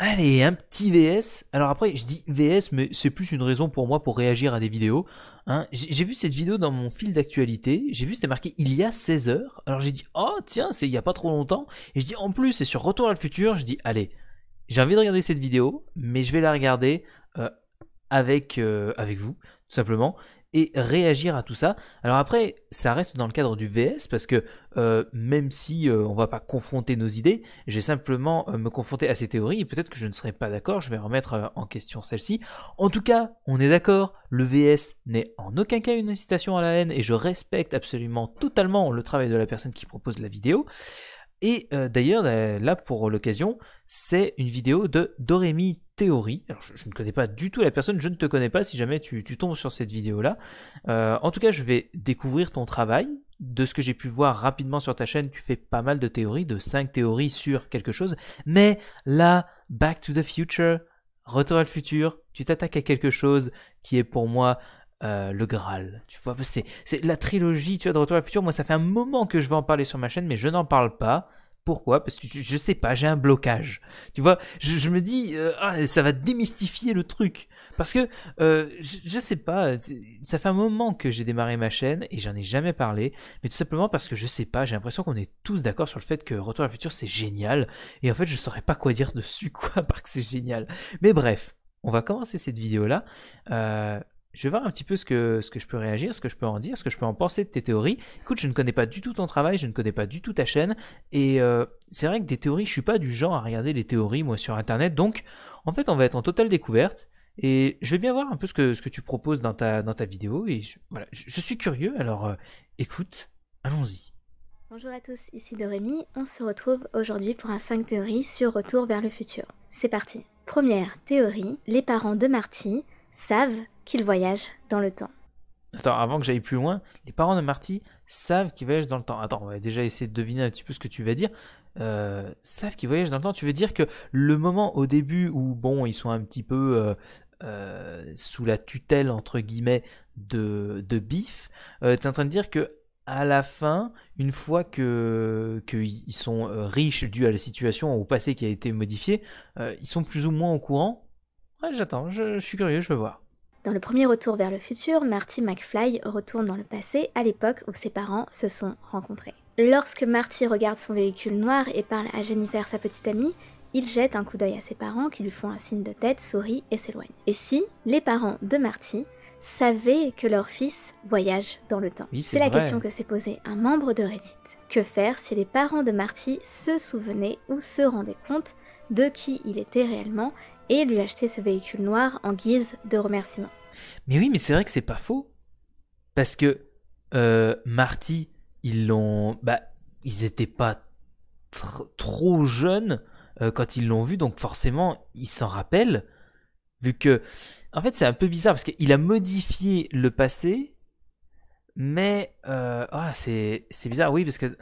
Allez, un petit VS. Alors après, je dis VS, mais c'est plus une raison pour moi pour réagir à des vidéos. Hein. j'ai vu cette vidéo dans mon fil d'actualité. J'ai vu, c'était marqué il y a 16 heures. Alors j'ai dit, oh tiens, c'est il n'y a pas trop longtemps. Et je dis, en plus, c'est sur Retour à le futur. Je dis, allez, j'ai envie de regarder cette vidéo, mais je vais la regarder euh, avec, euh, avec vous tout simplement, et réagir à tout ça. Alors après, ça reste dans le cadre du VS, parce que euh, même si euh, on va pas confronter nos idées, j'ai simplement euh, me confronter à ces théories, et peut-être que je ne serai pas d'accord, je vais remettre en question celle-ci. En tout cas, on est d'accord, le VS n'est en aucun cas une incitation à la haine, et je respecte absolument totalement le travail de la personne qui propose la vidéo. Et d'ailleurs, là pour l'occasion, c'est une vidéo de Doremi théorie. Alors, je, ne connais pas du tout la personne, je ne te connais pas si jamais tu, tombes sur cette vidéo-là. Euh, en tout cas, je vais découvrir ton travail. De ce que j'ai pu voir rapidement sur ta chaîne, tu fais pas mal de théories, de cinq théories sur quelque chose. Mais là, Back to the Future, Retour à le futur, tu t'attaques à quelque chose qui est pour moi euh, le Graal. Tu vois, c'est la trilogie, tu vois, de Retour à le futur. Moi, ça fait un moment que je veux en parler sur ma chaîne, mais je n'en parle pas. Pourquoi Parce que je, sais pas, j'ai un blocage. Tu vois, je, me dis, euh, ah, ça va démystifier le truc. Parce que, euh, je, sais pas, ça fait un moment que j'ai démarré ma chaîne et j'en ai jamais parlé, mais tout simplement parce que je sais pas, j'ai l'impression qu'on est tous d'accord sur le fait que Retour à la futur c'est génial, et en fait je saurais pas quoi dire dessus, quoi, parce que c'est génial. Mais bref, on va commencer cette vidéo là. Euh, je vais voir un petit peu ce que, ce que je peux réagir, ce que je peux en dire, ce que je peux en penser de tes théories. Écoute, je ne connais pas du tout ton travail, je ne connais pas du tout ta chaîne. Et euh, c'est vrai que des théories, je suis pas du genre à regarder les théories, moi, sur Internet. Donc, en fait, on va être en totale découverte. Et je vais bien voir un peu ce que, ce que tu proposes dans ta, dans ta vidéo. Et voilà, je, suis curieux, alors euh, écoute, allons-y. Bonjour à tous, ici Dorémy. On se retrouve aujourd'hui pour un 5 théories sur Retour vers le futur. C'est parti. Première théorie, les parents de Marty savent qu'il voyage dans le temps. Attends, avant que j'aille plus loin, les parents de Marty savent qu'ils voyagent dans le temps. Attends, on va déjà essayer de deviner un petit peu ce que tu vas dire. Euh, savent qu'ils voyagent dans le temps. Tu veux dire que le moment au début où, bon, ils sont un petit peu euh, euh, sous la tutelle, entre guillemets, de, de Biff, es en train de dire que à la fin, une fois que qu'ils sont riches dû à la situation, au passé qui a été modifié, ils sont plus ou moins au courant. Ouais, j'attends, je, je suis curieux, je veux voir. Dans le premier retour vers le futur, Marty McFly retourne dans le passé à l'époque où ses parents se sont rencontrés. Lorsque Marty regarde son véhicule noir et parle à Jennifer, sa petite amie, il jette un coup d'œil à ses parents qui lui font un signe de tête, sourit et s'éloigne. Et si les parents de Marty savaient que leur fils voyage dans le temps C'est la question que s'est posée un membre de Reddit. Que faire si les parents de Marty se souvenaient ou se rendaient compte de qui il était réellement et lui acheter ce véhicule noir en guise de remerciement. Mais oui, mais c'est vrai que c'est pas faux. Parce que euh, Marty, ils l'ont. Bah, ils étaient pas trop jeunes euh, quand ils l'ont vu, donc forcément, ils s'en rappellent. Vu que. En fait, c'est un peu bizarre parce qu'il a modifié le passé, mais. Euh, ah, c'est bizarre, oui, parce que.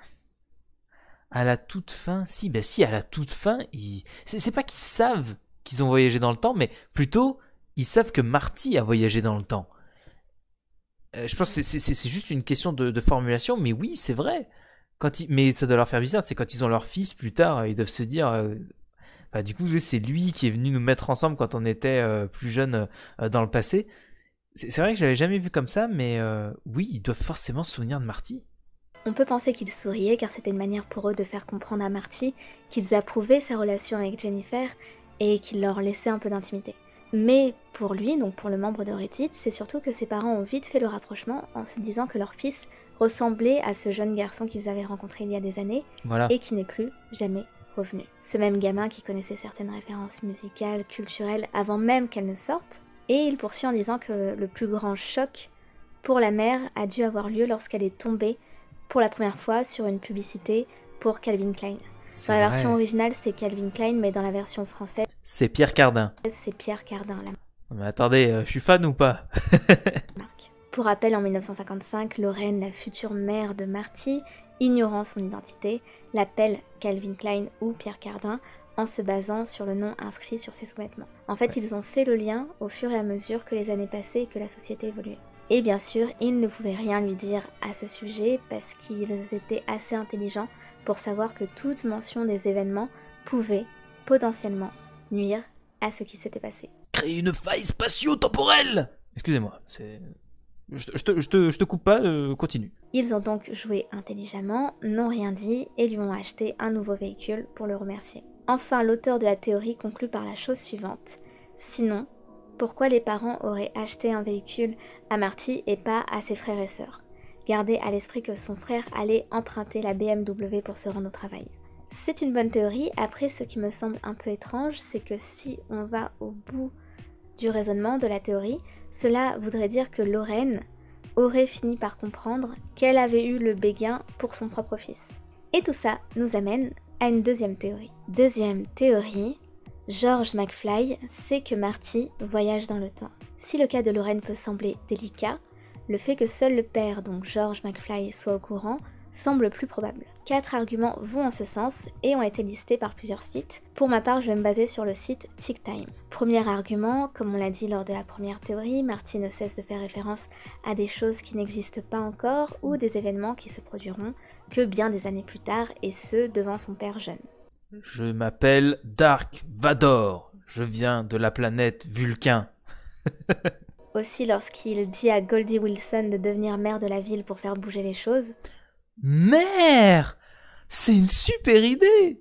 À la toute fin, si, bah si, à la toute fin, ils... c'est pas qu'ils savent qu'ils ont voyagé dans le temps, mais plutôt ils savent que Marty a voyagé dans le temps. Euh, je pense que c'est juste une question de, formulation, mais oui, c'est vrai. Quand ils, mais ça doit leur faire bizarre, c'est quand ils ont leur fils plus tard, ils doivent se dire. Euh, du coup, c'est lui qui est venu nous mettre ensemble quand on était euh, plus jeune dans le passé. C'est vrai que j'avais jamais vu comme ça, mais oui, ils doivent forcément se souvenir de Marty. On peut penser qu'ils souriaient car c'était une manière pour eux de faire comprendre à Marty qu'ils approuvaient sa relation avec Jennifer et qui leur laissait un peu d'intimité. Mais pour lui, donc pour le membre de Reddit, c'est surtout que ses parents ont vite fait le rapprochement en se disant que leur fils ressemblait à ce jeune garçon qu'ils avaient rencontré il y a des années et qui n'est plus jamais revenu. Ce même gamin qui connaissait certaines références musicales, culturelles avant même qu'elles ne sortent. Et il poursuit en disant que le plus grand choc pour la mère a dû avoir lieu lorsqu'elle est tombée pour la première fois sur une publicité pour Calvin Klein. Dans la version originale, c'est Calvin Klein, mais dans la version française. C'est Pierre Cardin. C'est Pierre Cardin, Mais attendez, euh, je suis fan ou pas Pour rappel, en 1955, Lorraine, la future mère de Marty, ignorant son identité, l'appelle Calvin Klein ou Pierre Cardin en se basant sur le nom inscrit sur ses sous-vêtements. En fait, ils ont fait le lien au fur et à mesure que les années passaient et que la société évoluait. Et bien sûr, ils ne pouvaient rien lui dire à ce sujet parce qu'ils étaient assez intelligents pour savoir que toute mention des événements pouvait potentiellement nuire à ce qui s'était passé. Créer une faille spatio-temporelle Excusez-moi, c'est... Je, te, coupe pas, euh, continue. Ils ont donc joué intelligemment, n'ont rien dit et lui ont acheté un nouveau véhicule pour le remercier. Enfin, l'auteur de la théorie conclut par la chose suivante. Sinon, pourquoi les parents auraient acheté un véhicule à Marty et pas à ses frères et sœurs garder à l'esprit que son frère allait emprunter la BMW pour se rendre au travail. C'est une bonne théorie, après ce qui me semble un peu étrange, c'est que si on va au bout du raisonnement de la théorie, cela voudrait dire que Lorraine aurait fini par comprendre qu'elle avait eu le béguin pour son propre fils. Et tout ça nous amène à une deuxième théorie. Deuxième théorie, George McFly sait que Marty voyage dans le temps. Si le cas de Lorraine peut sembler délicat, le fait que seul le père, donc George McFly, soit au courant semble plus probable. Quatre arguments vont en ce sens et ont été listés par plusieurs sites. Pour ma part, je vais me baser sur le site TickTime. Premier argument, comme on l'a dit lors de la première théorie, Marty ne cesse de faire référence à des choses qui n'existent pas encore ou des événements qui se produiront que bien des années plus tard et ce devant son père jeune. Je m'appelle Dark Vador. Je viens de la planète Vulcain. Aussi lorsqu'il dit à Goldie Wilson de devenir maire de la ville pour faire bouger les choses. Maire C'est une super idée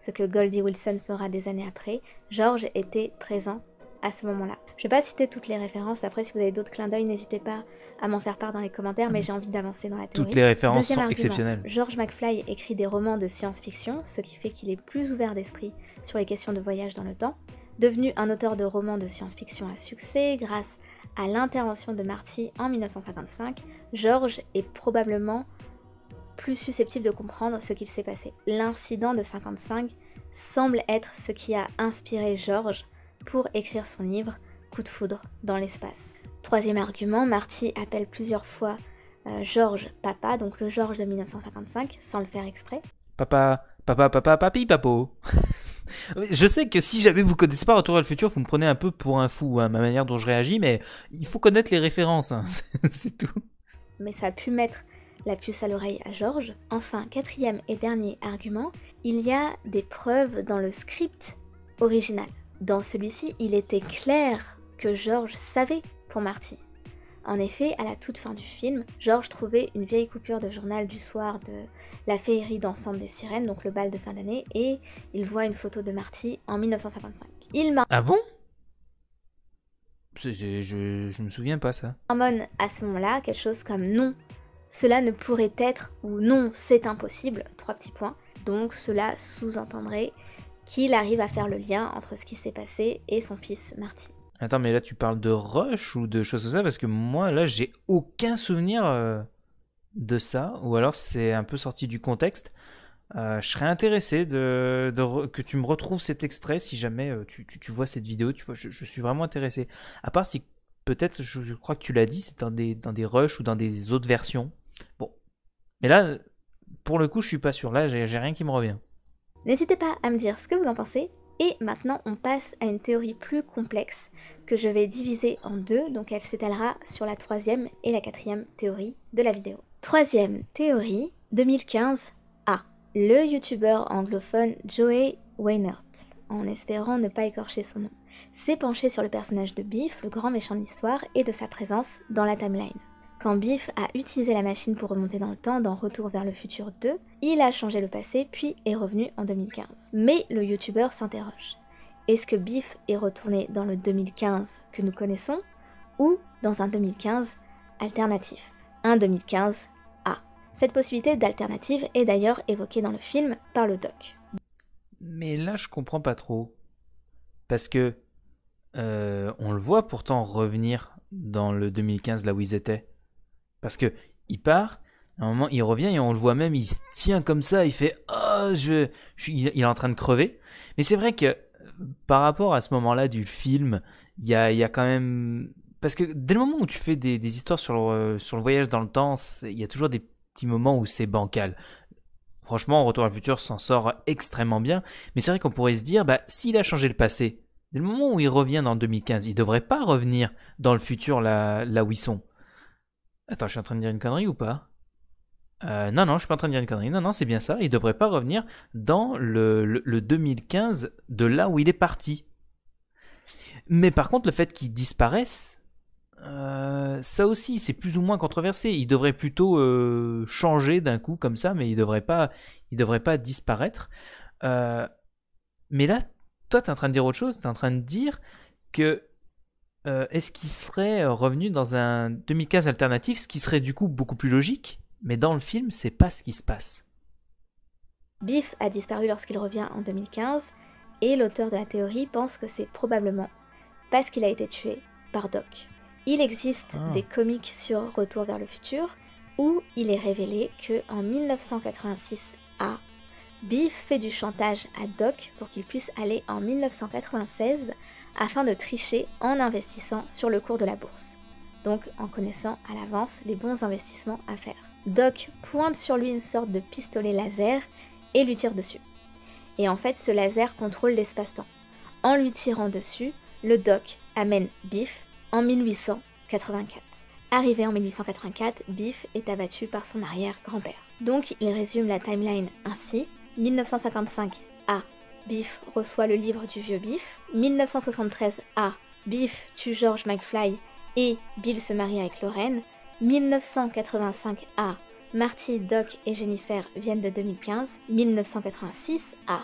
Ce que Goldie Wilson fera des années après, George était présent à ce moment-là. Je ne vais pas citer toutes les références, après si vous avez d'autres clins d'œil, n'hésitez pas à m'en faire part dans les commentaires, mais j'ai envie d'avancer dans la théorie. Toutes les références sont exceptionnelles. George McFly écrit des romans de science-fiction, ce qui fait qu'il est plus ouvert d'esprit sur les questions de voyage dans le temps. Devenu un auteur de romans de science-fiction à succès grâce à à l'intervention de Marty en 1955, George est probablement plus susceptible de comprendre ce qu'il s'est passé. L'incident de 55 semble être ce qui a inspiré George pour écrire son livre Coup de foudre dans l'espace. Troisième argument, Marty appelle plusieurs fois Georges euh, George papa, donc le George de 1955, sans le faire exprès. Papa, papa, papa, papi, papo. Je sais que si jamais vous connaissez pas Retour vers le futur, vous me prenez un peu pour un fou, à hein, ma manière dont je réagis, mais il faut connaître les références, hein. c'est tout. Mais ça a pu mettre la puce à l'oreille à Georges. Enfin, quatrième et dernier argument, il y a des preuves dans le script original. Dans celui-ci, il était clair que Georges savait pour Marty. En effet, à la toute fin du film, Georges trouvait une vieille coupure de journal du soir de La féerie d'Ensemble des sirènes, donc le bal de fin d'année, et il voit une photo de Marty en 1955. Il m'a. Ah bon je, ne me souviens pas ça. Harmon à ce moment-là quelque chose comme non, cela ne pourrait être ou non, c'est impossible, trois petits points. Donc cela sous-entendrait qu'il arrive à faire le lien entre ce qui s'est passé et son fils Marty. Attends, mais là tu parles de rush ou de choses comme ça parce que moi là j'ai aucun souvenir euh, de ça ou alors c'est un peu sorti du contexte. Euh, je serais intéressé que tu me retrouves cet extrait si jamais euh, tu, vois cette vidéo. Tu je, suis vraiment intéressé. À part si peut-être, je, crois que tu l'as dit, c'est dans des, dans des rushs ou dans des autres versions. Bon, mais là, pour le coup, je suis pas sûr. Là, j'ai rien qui me revient. N'hésitez pas à me dire ce que vous en pensez et maintenant, on passe à une théorie plus complexe que je vais diviser en deux, donc elle s'étalera sur la troisième et la quatrième théorie de la vidéo. Troisième théorie, 2015 A. Le youtubeur anglophone Joey Weinert, en espérant ne pas écorcher son nom, s'est penché sur le personnage de Biff, le grand méchant de l'histoire, et de sa présence dans la timeline. Quand Biff a utilisé la machine pour remonter dans le temps dans Retour vers le futur 2, il a changé le passé puis est revenu en 2015. Mais le youtubeur s'interroge. Est-ce que Biff est retourné dans le 2015 que nous connaissons ou dans un 2015 alternatif Un 2015 A. Cette possibilité d'alternative est d'ailleurs évoquée dans le film par le doc. Mais là, je comprends pas trop. Parce que euh, on le voit pourtant revenir dans le 2015 là où ils étaient. Parce que il part, à un moment il revient et on le voit même, il se tient comme ça, il fait oh, je, il, est en train de crever. Mais c'est vrai que par rapport à ce moment-là du film, il y a, quand même. Parce que dès le moment où tu fais des, histoires sur le, sur le voyage dans le temps, il y a toujours des petits moments où c'est bancal. Franchement, Retour à le futur s'en sort extrêmement bien, mais c'est vrai qu'on pourrait se dire, bah, s'il a changé le passé, dès le moment où il revient dans 2015, il devrait pas revenir dans le futur là où ils sont. Attends, je suis en train de dire une connerie ou pas euh, non, non, je suis pas en train de dire une connerie. Non, non, c'est bien ça. Il devrait pas revenir dans le, 2015 de là où il est parti. Mais par contre, le fait qu'il disparaisse, euh, ça aussi, c'est plus ou moins controversé. Il devrait plutôt euh, changer d'un coup comme ça, mais il devrait pas, il devrait pas disparaître. mais là, toi, tu es en train de dire autre chose. Tu es en train de dire que est-ce qu'il serait revenu dans un 2015 alternatif, ce qui serait du coup beaucoup plus logique mais dans le film, c'est pas ce qui se passe. Biff a disparu lorsqu'il revient en 2015, et l'auteur de la théorie pense que c'est probablement parce qu'il a été tué par Doc. Il existe ah. des comics sur Retour vers le futur où il est révélé que en 1986 A, Biff fait du chantage à Doc pour qu'il puisse aller en 1996 afin de tricher en investissant sur le cours de la bourse. Donc en connaissant à l'avance les bons investissements à faire. Doc pointe sur lui une sorte de pistolet laser et lui tire dessus. Et en fait, ce laser contrôle l'espace-temps. En lui tirant dessus, le Doc amène Biff en 1884. Arrivé en 1884, Biff est abattu par son arrière-grand-père. Donc il résume la timeline ainsi. 1955 A. Biff reçoit le livre du vieux Biff. 1973 A. Biff tue George McFly et Bill se marie avec Lorraine. 1985 A. Marty, Doc et Jennifer viennent de 2015. 1986 A.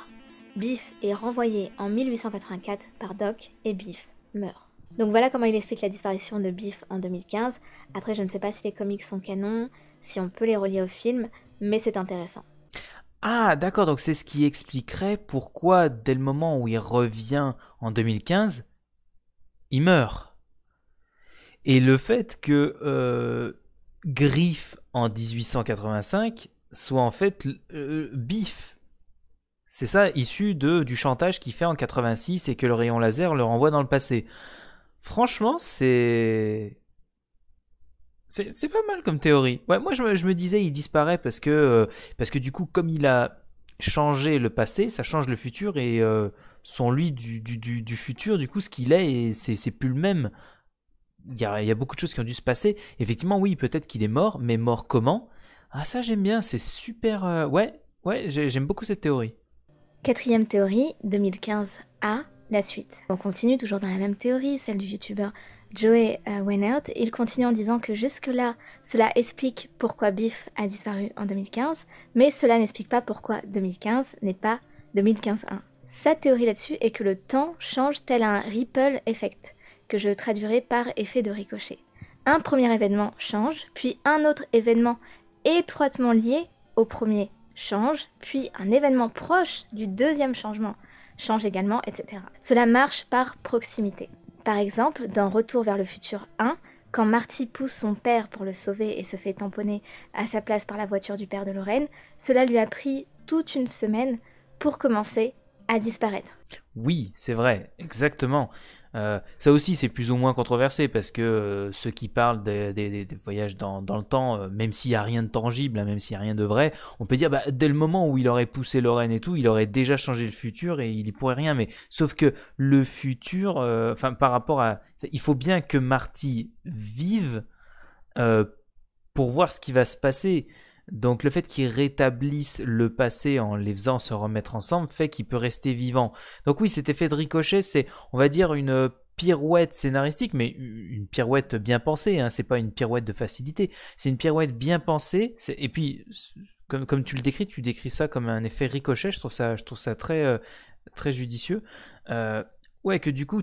Biff est renvoyé en 1884 par Doc et Biff meurt. Donc voilà comment il explique la disparition de Biff en 2015. Après, je ne sais pas si les comics sont canons, si on peut les relier au film, mais c'est intéressant. Ah, d'accord, donc c'est ce qui expliquerait pourquoi, dès le moment où il revient en 2015, il meurt. Et le fait que euh, Griff en 1885 soit en fait euh, Bif, C'est ça, issu de, du chantage qu'il fait en 86 et que le rayon laser le renvoie dans le passé. Franchement, c'est... C'est pas mal comme théorie. Ouais, moi je me, disais il disparaît parce que euh, parce que du coup comme il a changé le passé, ça change le futur et son lui du, du, futur, du coup ce qu'il est, c'est plus le même il y, a, beaucoup de choses qui ont dû se passer. Effectivement, oui, peut-être qu'il est mort, mais mort comment Ah ça j'aime bien, c'est super... Euh, ouais, ouais, j'aime beaucoup cette théorie. Quatrième théorie, 2015A, la suite. On continue toujours dans la même théorie, celle du youtubeur Joey euh, Il continue en disant que jusque-là, cela explique pourquoi Biff a disparu en 2015, mais cela n'explique pas pourquoi 2015 n'est pas 2015-1. Sa théorie là-dessus est que le temps change tel un ripple effect que je traduirai par effet de ricochet. Un premier événement change, puis un autre événement étroitement lié au premier change, puis un événement proche du deuxième changement change également, etc. Cela marche par proximité. Par exemple, dans Retour vers le futur 1, quand Marty pousse son père pour le sauver et se fait tamponner à sa place par la voiture du père de Lorraine, cela lui a pris toute une semaine pour commencer à disparaître. Oui, c'est vrai, exactement. Euh, ça aussi, c'est plus ou moins controversé parce que euh, ceux qui parlent des, voyages dans, le temps, euh, même s'il n'y a rien de tangible, hein, même s'il n'y a rien de vrai, on peut dire bah, dès le moment où il aurait poussé Lorraine et tout, il aurait déjà changé le futur et il n'y pourrait rien. Mais sauf que le futur, enfin, par rapport à. Il faut bien que Marty vive pour voir ce qui va se passer. Donc le fait qu'ils rétablissent le passé en les faisant se remettre ensemble fait qu'il peut rester vivant. Donc oui, cet effet de ricochet, c'est on va dire une pirouette scénaristique, mais une pirouette bien pensée, hein, c'est pas une pirouette de facilité, c'est une pirouette bien pensée, et puis comme, comme, tu le décris, tu décris ça comme un effet ricochet, je trouve ça, je trouve ça très, euh, très judicieux. Euh, ouais, que du coup,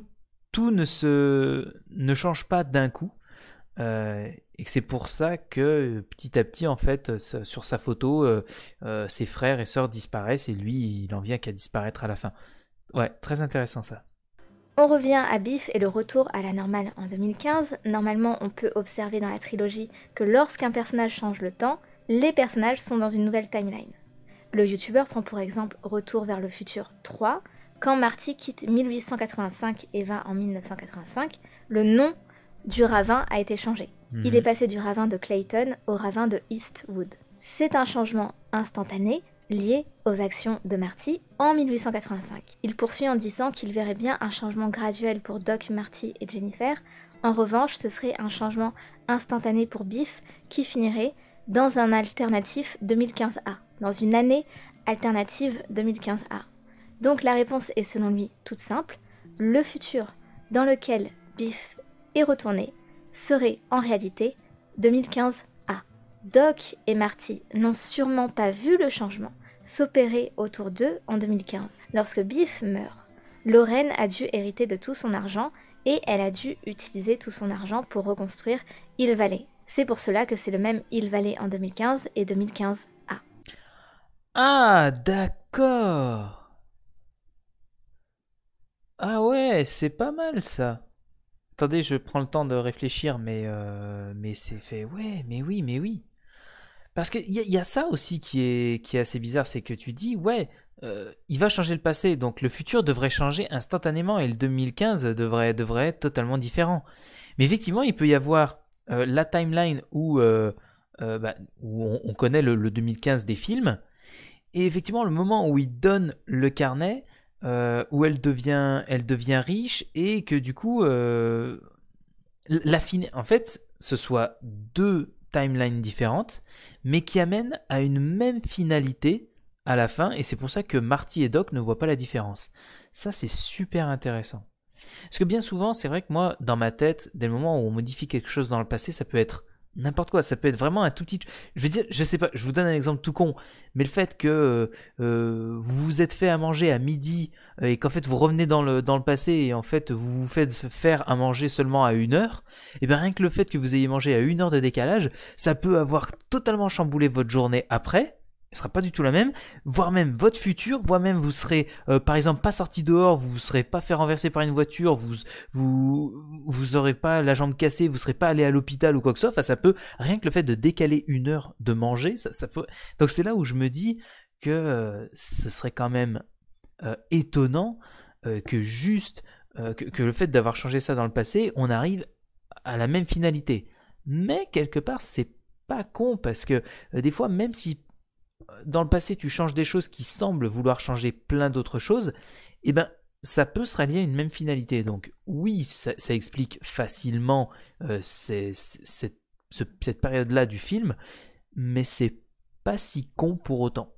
tout ne, se, ne change pas d'un coup. Euh, et c'est pour ça que euh, petit à petit, en fait, euh, sur sa photo, euh, ses frères et sœurs disparaissent et lui, il en vient qu'à disparaître à la fin. Ouais, très intéressant ça. On revient à Biff et le retour à la normale en 2015. Normalement, on peut observer dans la trilogie que lorsqu'un personnage change le temps, les personnages sont dans une nouvelle timeline. Le youtubeur prend pour exemple Retour vers le futur 3. Quand Marty quitte 1885 et va en 1985, le nom du ravin a été changé. Il mhm. est passé du ravin de Clayton au ravin de Eastwood. C'est un changement instantané lié aux actions de Marty en 1885. Il poursuit en disant qu'il verrait bien un changement graduel pour Doc, Marty et Jennifer. En revanche, ce serait un changement instantané pour Biff qui finirait dans un alternatif 2015A, dans une année alternative 2015A. Donc la réponse est selon lui toute simple. Le futur dans lequel Biff est retourné serait en réalité 2015A. Doc et Marty n'ont sûrement pas vu le changement s'opérer autour d'eux en 2015, lorsque Biff meurt. Lorraine a dû hériter de tout son argent et elle a dû utiliser tout son argent pour reconstruire Il Valley. C'est pour cela que c'est le même Il Valley en 2015 et 2015A. Ah, d'accord. Ah ouais, c'est pas mal ça. Attendez, je prends le temps de réfléchir, mais, euh, mais c'est fait. Ouais, mais oui, mais oui. Parce qu'il y, y, a ça aussi qui est, qui est assez bizarre, c'est que tu dis, ouais, euh, il va changer le passé, donc le futur devrait changer instantanément et le 2015 devrait, devrait être totalement différent. Mais effectivement, il peut y avoir euh, la timeline où, bah, où on, connaît le 2015 des films, et effectivement, le moment où il donne le carnet, euh, où elle devient, riche et que du coup, euh, la en fait, ce soit deux timelines différentes, mais qui amènent à une même finalité à la fin, et c'est pour ça que Marty et Doc ne voient pas la différence. Ça, c'est super intéressant. Parce que bien souvent, c'est vrai que moi, dans ma tête, dès le moment où on modifie quelque chose dans le passé, ça peut être n'importe quoi. Ça peut être vraiment un tout petit. Je veux dire, je sais pas, je vous donne un exemple tout con, mais le fait que euh, euh, vous vous êtes fait à manger à midi euh, et qu'en fait vous revenez dans le, dans le passé et en fait vous vous faites faire à manger seulement à une heure, et bien rien que le fait que vous ayez mangé à une heure de décalage, ça peut avoir totalement chamboulé votre journée après ne sera pas du tout la même, voire même votre futur, voire même vous serez euh, par exemple pas sorti dehors, vous ne serez pas fait renverser par une voiture, vous vous aurez pas la jambe cassée, vous serez pas allé à l'hôpital ou quoi que ce soit, ça peut rien que le fait de décaler une heure de manger, ça, peut Donc c'est là où je me dis que euh, ce serait quand même euh, étonnant que juste que, le fait d'avoir changé ça dans le passé, on arrive à la même finalité. Mais quelque part, c'est pas con parce que des fois, même si dans le passé tu changes des choses qui semblent vouloir changer plein d'autres choses, et eh ben ça peut se rallier à une même finalité. Donc oui, ça, explique facilement euh, cette période-là du film, mais c'est pas si con pour autant.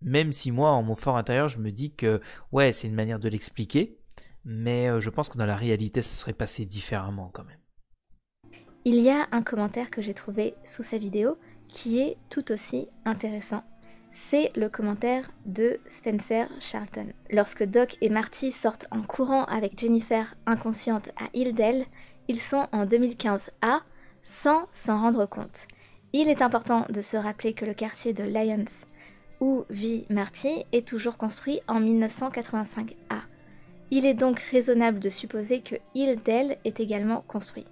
Même si moi, en mon fort intérieur, je me dis que ouais, c'est une manière de l'expliquer, mais euh, je pense que dans la réalité, ça serait passé différemment quand même. Il y a un commentaire que j'ai trouvé sous sa vidéo qui est tout aussi intéressant. C'est le commentaire de Spencer Charlton. Lorsque Doc et Marty sortent en courant avec Jennifer inconsciente à Hildale, ils sont en 2015 A, sans s'en rendre compte. Il est important de se rappeler que le quartier de Lyons où vit Marty est toujours construit en 1985 A. Il est donc raisonnable de supposer que Hildale est également construit.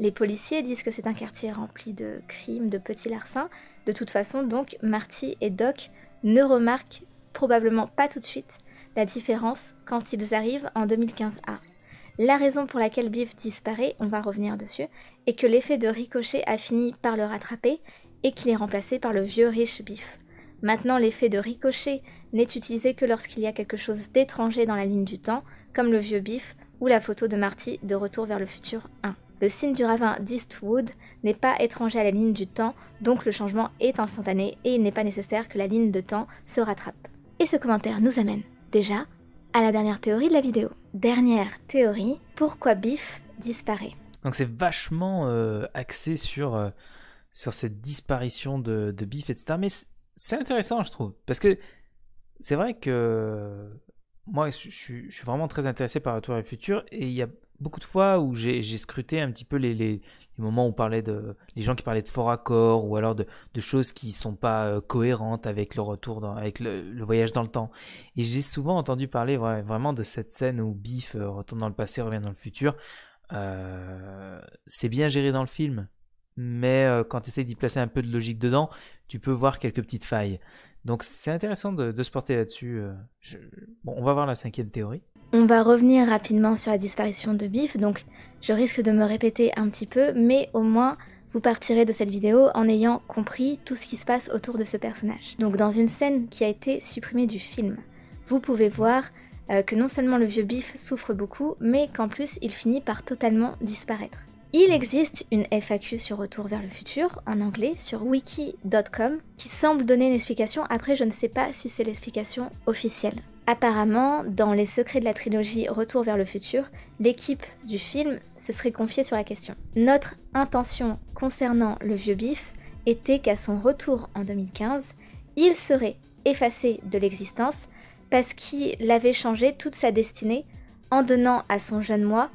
Les policiers disent que c'est un quartier rempli de crimes, de petits larcins. De toute façon, donc, Marty et Doc ne remarquent probablement pas tout de suite la différence quand ils arrivent en 2015A. La raison pour laquelle Biff disparaît, on va revenir dessus, est que l'effet de ricochet a fini par le rattraper et qu'il est remplacé par le vieux riche Biff. Maintenant, l'effet de ricochet n'est utilisé que lorsqu'il y a quelque chose d'étranger dans la ligne du temps, comme le vieux Biff ou la photo de Marty de Retour vers le futur 1. Le signe du ravin d'Eastwood n'est pas étranger à la ligne du temps, donc le changement est instantané et il n'est pas nécessaire que la ligne de temps se rattrape. Et ce commentaire nous amène déjà à la dernière théorie de la vidéo. Dernière théorie, pourquoi Biff disparaît Donc c'est vachement euh, axé sur, euh, sur cette disparition de, Biff, etc. Mais c'est intéressant, je trouve, parce que c'est vrai que moi, je, suis vraiment très intéressé par la tour le futur et il y a beaucoup de fois où j'ai scruté un petit peu les, moments où on parlait de les gens qui parlaient de fort accord ou alors de, choses qui sont pas euh, cohérentes avec le retour dans, avec le, voyage dans le temps et j'ai souvent entendu parler vraiment de cette scène où Biff euh, retourne dans le passé revient dans le futur euh, c'est bien géré dans le film mais euh, quand tu essaies d'y placer un peu de logique dedans, tu peux voir quelques petites failles. Donc c'est intéressant de, se porter là-dessus. Euh, bon, on va voir la cinquième théorie. On va revenir rapidement sur la disparition de Biff, donc je risque de me répéter un petit peu, mais au moins vous partirez de cette vidéo en ayant compris tout ce qui se passe autour de ce personnage. Donc dans une scène qui a été supprimée du film, vous pouvez voir euh, que non seulement le vieux Biff souffre beaucoup, mais qu'en plus il finit par totalement disparaître. Il existe une FAQ sur Retour vers le futur en anglais sur wiki.com qui semble donner une explication. Après, je ne sais pas si c'est l'explication officielle. Apparemment, dans les secrets de la trilogie Retour vers le futur, l'équipe du film se serait confiée sur la question. Notre intention concernant le vieux bif était qu'à son retour en 2015, il serait effacé de l'existence parce qu'il avait changé toute sa destinée en donnant à son jeune moi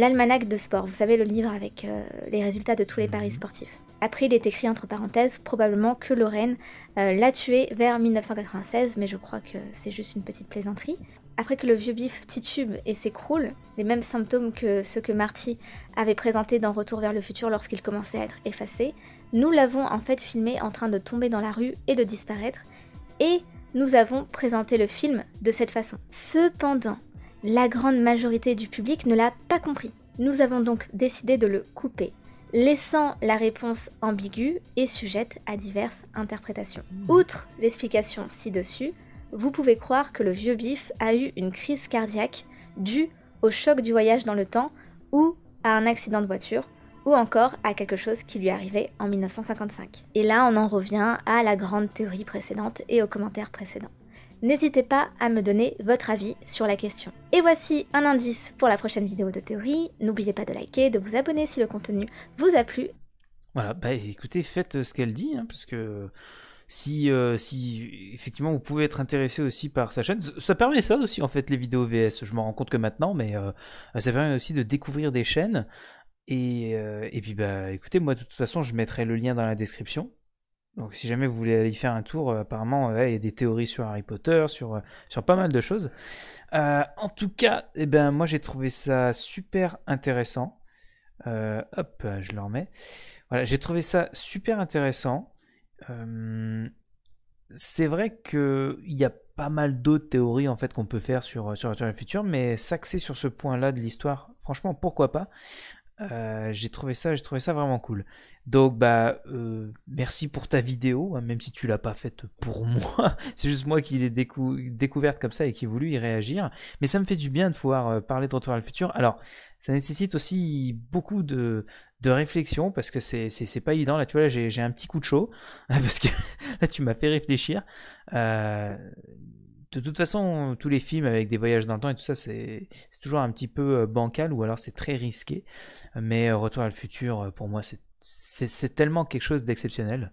l'almanach de sport, vous savez, le livre avec euh, les résultats de tous les paris mhm. sportifs. Après, il est écrit entre parenthèses, probablement que Lorraine euh, l'a tué vers 1996, mais je crois que c'est juste une petite plaisanterie. Après que le vieux bif titube et s'écroule, les mêmes symptômes que ceux que Marty avait présentés dans Retour vers le futur lorsqu'il commençait à être effacé, nous l'avons en fait filmé en train de tomber dans la rue et de disparaître, et nous avons présenté le film de cette façon. Cependant, la grande majorité du public ne l'a pas compris. Nous avons donc décidé de le couper, laissant la réponse ambiguë et sujette à diverses interprétations. Outre l'explication ci-dessus, vous pouvez croire que le vieux bif a eu une crise cardiaque due au choc du voyage dans le temps ou à un accident de voiture ou encore à quelque chose qui lui arrivait en 1955. Et là, on en revient à la grande théorie précédente et aux commentaires précédents. N'hésitez pas à me donner votre avis sur la question. Et voici un indice pour la prochaine vidéo de théorie. N'oubliez pas de liker, de vous abonner si le contenu vous a plu. Voilà, bah écoutez, faites euh, ce qu'elle dit, hein, parce que si, euh, si effectivement vous pouvez être intéressé aussi par sa chaîne, ça permet ça aussi en fait les vidéos VS, je m'en rends compte que maintenant, mais euh, ça permet aussi de découvrir des chaînes. Et, et puis bah écoutez, moi de toute façon je mettrai le lien dans la description donc si jamais vous voulez aller faire un tour, euh, apparemment euh, il y a des théories sur Harry Potter, sur, euh, sur pas mal de choses. en tout cas, eh ben, moi j'ai trouvé ça super intéressant. hop, je le remets. Voilà, j'ai trouvé ça super intéressant. c'est vrai qu'il y a pas mal d'autres théories en fait qu'on peut faire sur, sur le futur, mais s'axer sur ce point-là de l'histoire, franchement, pourquoi pas euh, j'ai trouvé ça, j'ai trouvé ça vraiment cool. Donc bah euh, merci pour ta vidéo, hein, même si tu l'as pas faite pour moi. C'est juste moi qui l'ai découverte comme ça et qui ai voulu y réagir. Mais ça me fait du bien de pouvoir euh, parler de Retour à le futur. Alors ça nécessite aussi beaucoup de, réflexion parce que c'est pas évident. Là tu vois j'ai un petit coup de chaud parce que là tu m'as fait réfléchir de toute façon, tous les films avec des voyages dans le temps et tout ça, c'est toujours un petit peu euh, bancal ou alors c'est très risqué. Mais euh, Retour à le futur, euh, pour moi, c'est tellement quelque chose d'exceptionnel.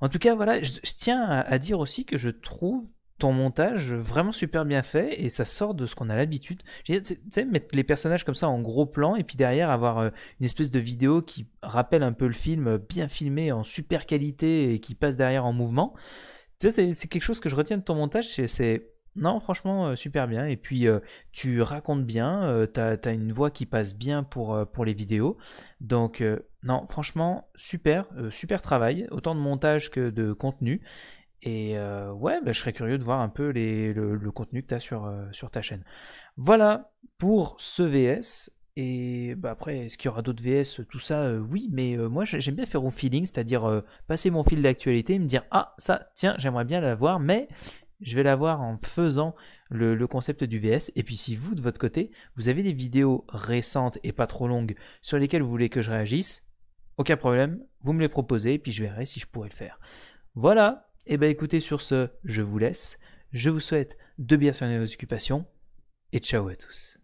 En tout cas, voilà, je, tiens à, à, dire aussi que je trouve ton montage vraiment super bien fait et ça sort de ce qu'on a l'habitude. Tu sais, mettre les personnages comme ça en gros plan et puis derrière avoir une espèce de vidéo qui rappelle un peu le film bien filmé en super qualité et qui passe derrière en mouvement c'est quelque chose que je retiens de ton montage, c'est non, franchement, euh, super bien. Et puis, euh, tu racontes bien, tu euh, t'as as une voix qui passe bien pour, pour les vidéos. Donc, non, franchement, super, super travail, autant de montage que de contenu. Et ouais, bah, je serais curieux de voir un peu le, contenu que tu as sur, sur ta chaîne. Voilà pour ce VS. Et bah après, est-ce qu'il y aura d'autres VS, tout ça euh, Oui, mais euh, moi j'aime bien faire au feeling, c'est-à-dire euh, passer mon fil d'actualité et me dire Ah, ça, tiens, j'aimerais bien l'avoir, mais je vais l'avoir en faisant le, concept du VS. Et puis si vous, de votre côté, vous avez des vidéos récentes et pas trop longues sur lesquelles vous voulez que je réagisse, aucun problème, vous me les proposez, et puis je verrai si je pourrais le faire. Voilà, et eh bah ben, écoutez, sur ce, je vous laisse. Je vous souhaite de bien soigner vos occupations, et ciao à tous.